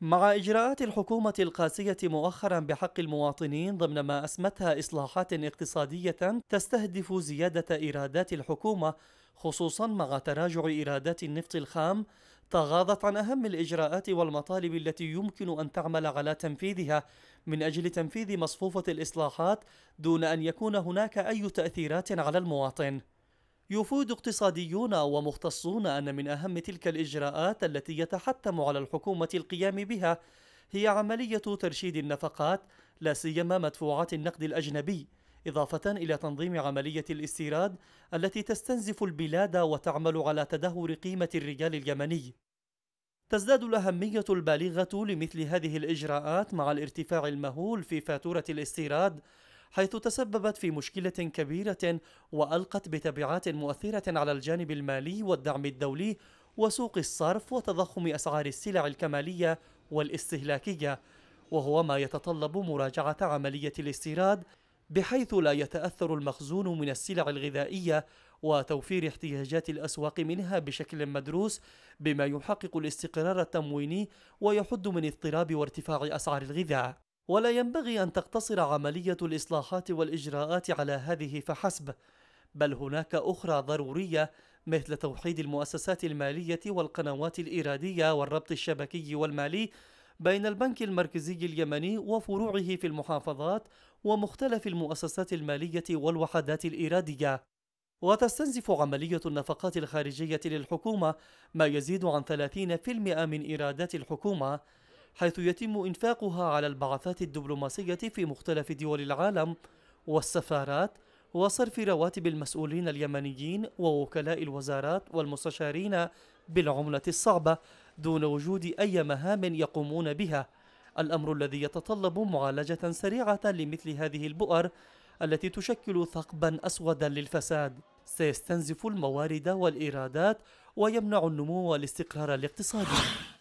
مع إجراءات الحكومة القاسية مؤخرا بحق المواطنين ضمن ما أسمتها إصلاحات اقتصادية تستهدف زيادة إيرادات الحكومة خصوصا مع تراجع إيرادات النفط الخام تغاضت عن أهم الإجراءات والمطالب التي يمكن أن تعمل على تنفيذها من أجل تنفيذ مصفوفة الإصلاحات دون أن يكون هناك أي تأثيرات على المواطن يفيد اقتصاديون ومختصون أن من أهم تلك الإجراءات التي يتحتم على الحكومة القيام بها هي عملية ترشيد النفقات لا سيما مدفوعات النقد الأجنبي إضافة إلى تنظيم عملية الاستيراد التي تستنزف البلاد وتعمل على تدهور قيمة الريال اليمني تزداد الأهمية البالغة لمثل هذه الإجراءات مع الارتفاع المهول في فاتورة الاستيراد حيث تسببت في مشكلة كبيرة وألقت بتبعات مؤثرة على الجانب المالي والدعم الدولي وسوق الصرف وتضخم أسعار السلع الكمالية والاستهلاكية وهو ما يتطلب مراجعة عملية الاستيراد بحيث لا يتأثر المخزون من السلع الغذائية وتوفير احتياجات الأسواق منها بشكل مدروس بما يحقق الاستقرار التمويني ويحد من اضطراب وارتفاع أسعار الغذاء ولا ينبغي أن تقتصر عملية الإصلاحات والإجراءات على هذه فحسب، بل هناك أخرى ضرورية مثل توحيد المؤسسات المالية والقنوات الإيرادية والربط الشبكي والمالي بين البنك المركزي اليمني وفروعه في المحافظات ومختلف المؤسسات المالية والوحدات الإيرادية. وتستنزف عملية النفقات الخارجية للحكومة ما يزيد عن 30% من إيرادات الحكومة حيث يتم إنفاقها على البعثات الدبلوماسية في مختلف دول العالم والسفارات وصرف رواتب المسؤولين اليمنيين ووكلاء الوزارات والمستشارين بالعملة الصعبة دون وجود أي مهام يقومون بها الأمر الذي يتطلب معالجة سريعة لمثل هذه البؤر التي تشكل ثقبا أسودا للفساد سيستنزف الموارد والإيرادات ويمنع النمو والاستقرار الاقتصادي